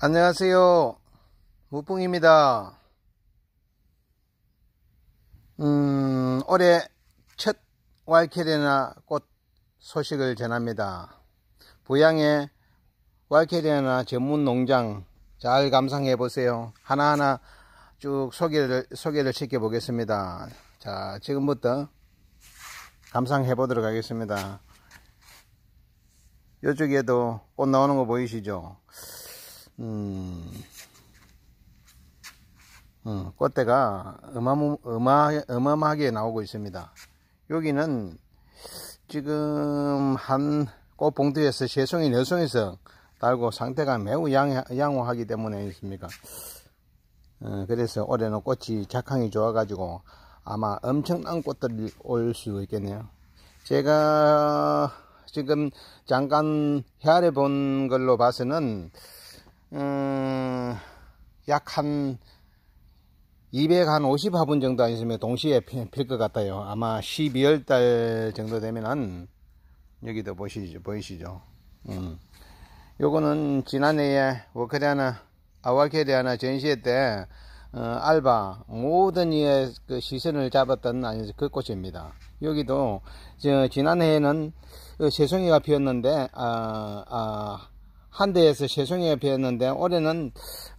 안녕하세요. 무풍입니다. 음, 올해 첫왈케리나꽃 소식을 전합니다. 부양의 왈케리나 전문 농장 잘 감상해 보세요. 하나하나 쭉 소개를, 소개를 시켜보겠습니다. 자, 지금부터 감상해 보도록 하겠습니다. 이쪽에도 꽃 나오는 거 보이시죠? 음, 음, 꽃대가 어마, 어마 음암하게 나오고 있습니다. 여기는 지금 한 꽃봉투에서 세송이, 네송에서 달고 상태가 매우 양, 양호하기 때문에 있습니까. 어, 그래서 올해는 꽃이 작황이 좋아가지고 아마 엄청난 꽃들이 올 수 있겠네요. 제가 지금 잠깐 헤아려 본 걸로 봐서는 어, 약한 250 화분 정도 안심면 동시에 필 것 같아요. 아마 12월 달 정도 되면은 여기도 보시죠, 보이시죠? 음. 요거는 지난해에 워크대 하나, 아와케대 하나 전시회 때 어, 알바 모든 이의 그 시선을 잡았던 아니 그 꽃입니다. 여기도 지난해에는 그 새송이가 피었는데 아, 아한 대에서 세 송이 배웠는데 올해는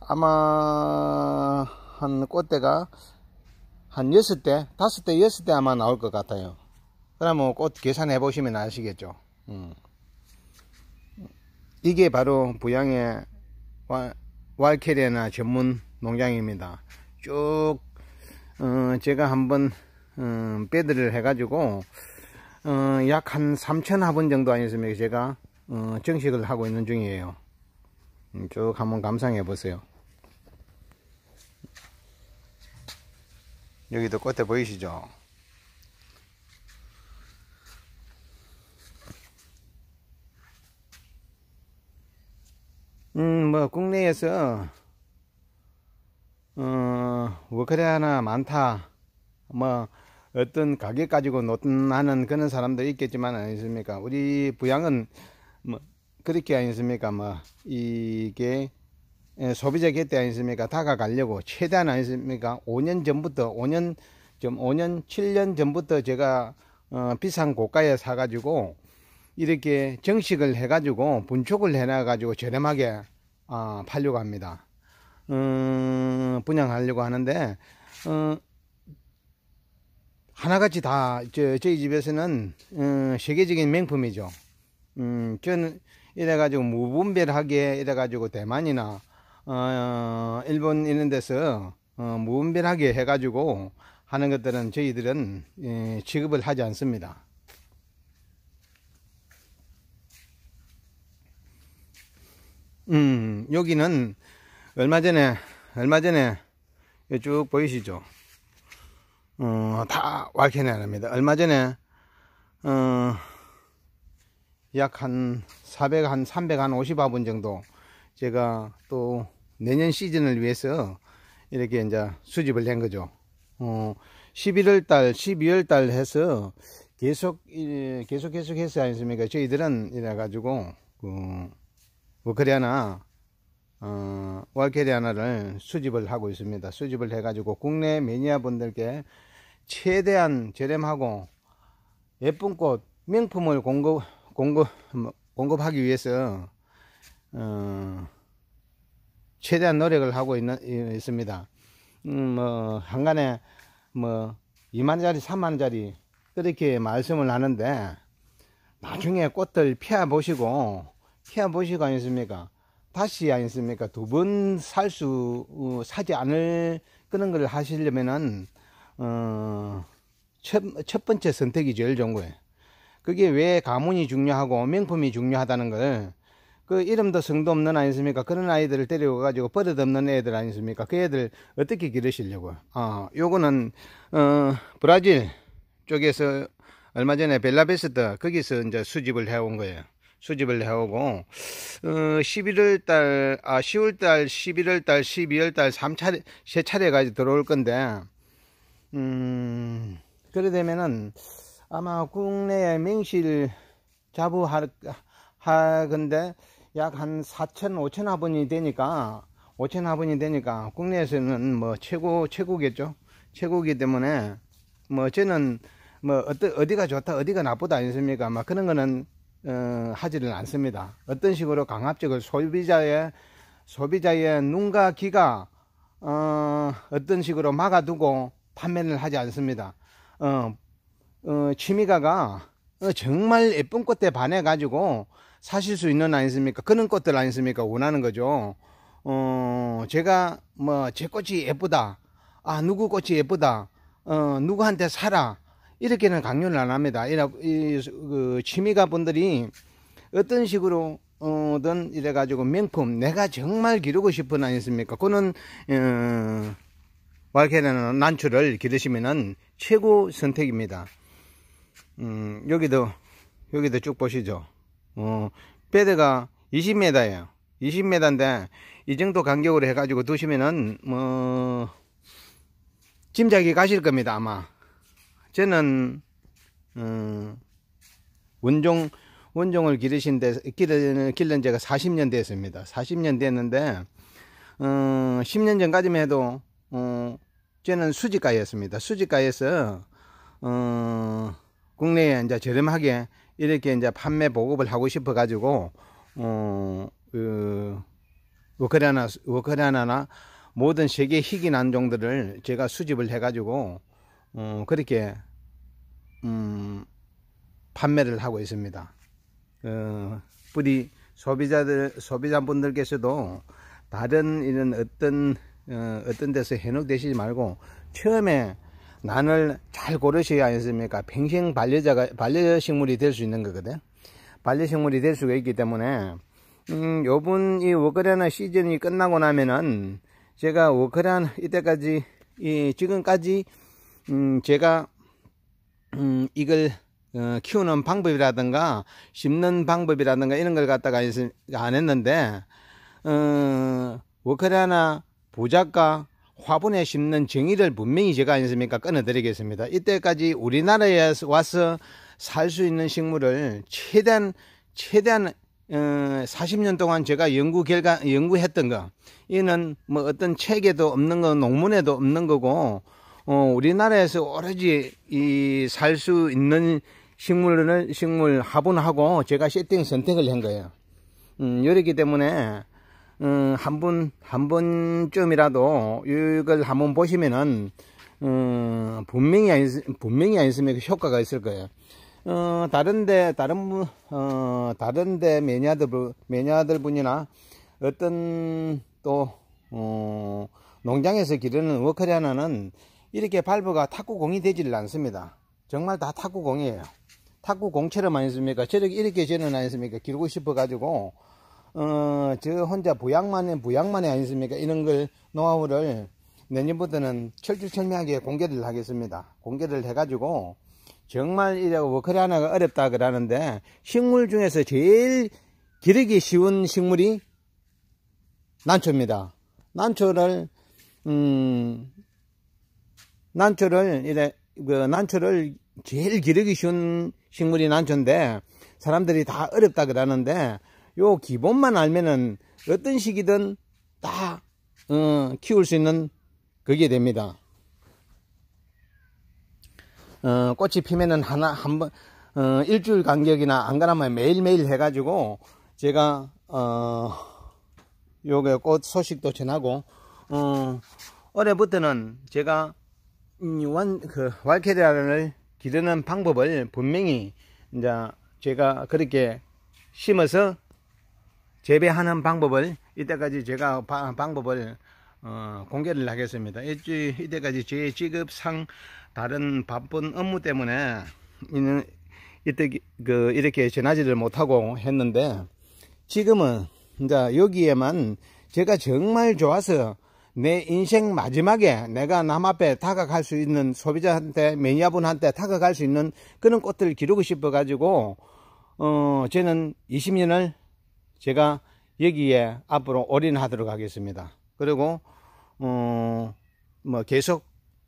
아마 한 꽃대가 한 여섯 대 다섯 대 여섯 대 아마 나올 것 같아요 그러면 꽃 계산해 보시면 아시겠죠 음. 이게 바로 부양의 왈케리나 전문 농장입니다 쭉 어, 제가 한번 어, 배드를 해가지고 어, 약한 3천 화분 정도 아니었습니까 제가 어, 정식을 하고 있는 중이에요 음, 쭉 한번 감상해 보세요 여기도 꽃에 보이시죠 음뭐 국내에서 어 워크레 뭐, 하나 많다 뭐 어떤 가격 가지고 노하는 그런 사람도 있겠지만 아니십니까 우리 부양은 뭐 그렇게 아니습니까? 뭐 이게 예, 소비자 개때 아니습니까? 다가가려고 최대한 아니습니까? 5년 전부터 5년 좀 5년 7년 전부터 제가 어, 비싼 고가에 사가지고 이렇게 정식을 해가지고 분촉을 해놔가지고 저렴하게 아 팔려고 합니다. 음, 분양하려고 하는데 어, 하나같이 다 저, 저희 집에서는 어, 세계적인 명품이죠 음, 저는 이래가지고 무분별하게 이래가지고 대만이나, 어, 일본 이런 데서, 어, 무분별하게 해가지고 하는 것들은 저희들은, 예, 취급을 하지 않습니다. 음, 여기는 얼마 전에, 얼마 전에 쭉 보이시죠? 어, 다 왈케네랍니다. 얼마 전에, 어, 약한 400, 한 300, 한 50화분 정도 제가 또 내년 시즌을 위해서 이렇게 이제 수집을 한 거죠. 어, 11월 달, 12월 달 해서 계속, 계속 계속 해서 아니습니까? 저희들은 이래가지고, 그, 워크리아나, 어, 월케리아나를 수집을 하고 있습니다. 수집을 해가지고 국내 매니아 분들께 최대한 저렴하고 예쁜 꽃, 명품을 공급, 공급 뭐, 공급하기 위해서 어, 최대한 노력을 하고 있는, 있습니다. 음, 뭐 한간에 뭐2만자리3만자리 그렇게 말씀을 하는데 나중에 꽃들 피워 보시고 피워 보시고 아니습니까 다시 아니습니까 두 번 살수 어, 사지 않을 그런 걸 하시려면은 어, 첫, 첫 번째 선택이 제일 좋은 거예요 그게 왜 가문이 중요하고 명품이 중요하다는 걸 그 이름도 성도 없는 아니습니까? 그런 아이들을 데리고 가지고 버릇 없는 애들 아니습니까? 그 애들 어떻게 기르시려고? 아, 요거는 어, 브라질 쪽에서 얼마 전에 벨라베스트 거기서 이제 수집을 해온 거예요. 수집을 해오고 어, 11월 달, 아 10월 달, 11월 달, 12월 달 3차례, 세 차례까지 들어올 건데 음, 그래 되면은 아마 국내에 맹실 자부할하근데약 한 4천, 5천 화분이 되니까 5천 화분이 되니까 국내에서는 뭐 최고, 최고겠죠. 최고기 때문에 뭐 저는 뭐 어떠, 어디가 좋다, 어디가 나쁘다 아니습니까? 막 그런 거는 어, 하지를 않습니다. 어떤 식으로 강압적으로 소비자의 소비자의 눈과 귀가 어, 어떤 식으로 막아두고 판매를 하지 않습니다. 어, 어, 취미가가 어, 정말 예쁜 꽃에 반해 가지고 사실 수 있는 아니습니까? 그런 꽃들 아니습니까? 원하는 거죠. 어, 제가 뭐 제 꽃이 예쁘다. 아, 누구 꽃이 예쁘다. 어, 누구한테 사라. 이렇게는 강요를 안 합니다. 이, 이 그, 취미가 분들이 어떤 식으로 어든 이래 가지고 명품 내가 정말 기르고 싶은 아니습니까? 그는 어, 말케라는 난초를 기르시면은 최고 선택입니다. 음, 여기도, 여기도 쭉 보시죠. 어, 배드가 2 0 m 에요 20m인데, 이 정도 간격으로 해가지고 두시면은, 뭐, 짐작이 가실 겁니다, 아마. 저는, 음, 원종, 원종을 기르신 데, 기르는, 길른 제가 40년 됐습니다. 40년 됐는데, 어, 10년 전까지만 해도, 어, 저는 수직가였습니다. 수직가에서, 어, 국내에 이제 저렴하게 이렇게 이제 판매 보급을 하고 싶어 가지고 어, 그 워크라나 워크라나나 모든 세계 희귀 난종들을 제가 수집을 해 가지고 어, 그렇게 음, 판매를 하고 있습니다. 어, 뿌리 소비자들 소비자분들께서도 다른 이런 어떤 어, 어떤 데서 해놓으시지 말고 처음에 난을 잘 고르셔야 않습니까? 평생 반려자가, 반려식물이 될 수 있는 거거든. 반려식물이 될 수가 있기 때문에, 음, 요번 이 워크라나 시즌이 끝나고 나면은, 제가 워크란 이때까지, 이, 지금까지, 음, 제가, 음, 이걸, 어, 키우는 방법이라든가, 심는 방법이라든가 이런 걸 갖다가 안 했는데, 어, 워크라나 보작과 화분에 심는 정의를 분명히 제가 아니습니까 끊어드리겠습니다. 이때까지 우리나라에 와서 살 수 있는 식물을 최대한 최대한 40년 어, 동안 제가 연구 결과 연구했던 거 이는 뭐 어떤 책에도 없는 거 논문에도 없는 거고 어, 우리나라에서 오로지 이 살 수 있는 식물을 식물 화분하고 제가 세팅 선택을 한 거예요. 음, 이렇기 때문에 음, 한 번, 한 번쯤이라도 이걸 한번 보시면은, 음, 분명히, 안, 분명히 안있면 효과가 있을 거예요. 어, 다른데, 다른, 어, 다른데 매니아들, 매니아들 분이나 어떤 또, 어, 농장에서 기르는 워커리아나는 이렇게 발브가 탁구공이 되질 않습니다. 정말 다 탁구공이에요. 탁구공처럼 아니습니까? 저렇게 이렇게 저는 아니습니까? 기르고 싶어가지고, 어, 저 혼자 부양만은 부양만이 아니십니까? 이런 걸 노하우를 내년부터는 철두철미하게 공개를 하겠습니다. 공개를 해가지고 정말 이라고 워크리 뭐 하나가 어렵다 그러는데 식물 중에서 제일 기르기 쉬운 식물이 난초입니다. 난초를 음 난초를 이래 그 난초를 제일 기르기 쉬운 식물이 난초인데 사람들이 다 어렵다 그러는데 요 기본만 알면은 어떤 식이든 다 어, 키울 수 있는 그게 됩니다. 어, 꽃이 피면은 하나 한번 어, 일주일 간격이나 안 가나면 매일매일 해가지고 제가 어, 요게 꽃 소식도 전하고 어, 올해부터는 제가 완그 음, 왈케리아를 기르는 방법을 분명히 이제 제가 그렇게 심어서 재배하는 방법을 이때까지 제가 바, 방법을 어, 공개를 하겠습니다. 이때, 이때까지 제 직업상 다른 바쁜 업무 때문에 이는 이때 그 이렇게 전하지를 못하고 했는데 지금은 이제 여기에만 제가 정말 좋아서 내 인생 마지막에 내가 남 앞에 다가갈 수 있는 소비자한테 매니아분한테 다가갈 수 있는 그런 꽃들을 기르고 싶어 가지고 어 저는 20년을 제가 여기에 앞으로 올인하도록 하겠습니다. 그리고 어, 뭐 계속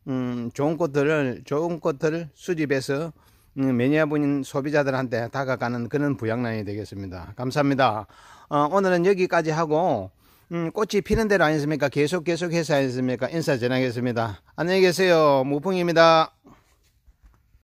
음, 좋은 꽃들을 좋은 꽃들을 수집해서 음, 매니아분인 소비자들한테 다가가는 그런 부양란이 되겠습니다. 감사합니다. 어, 오늘은 여기까지 하고 음, 꽃이 피는 대로 아니습니까? 계속 계속 해서 아니습니까? 인사 전하겠습니다. 안녕히 계세요. 무풍입니다.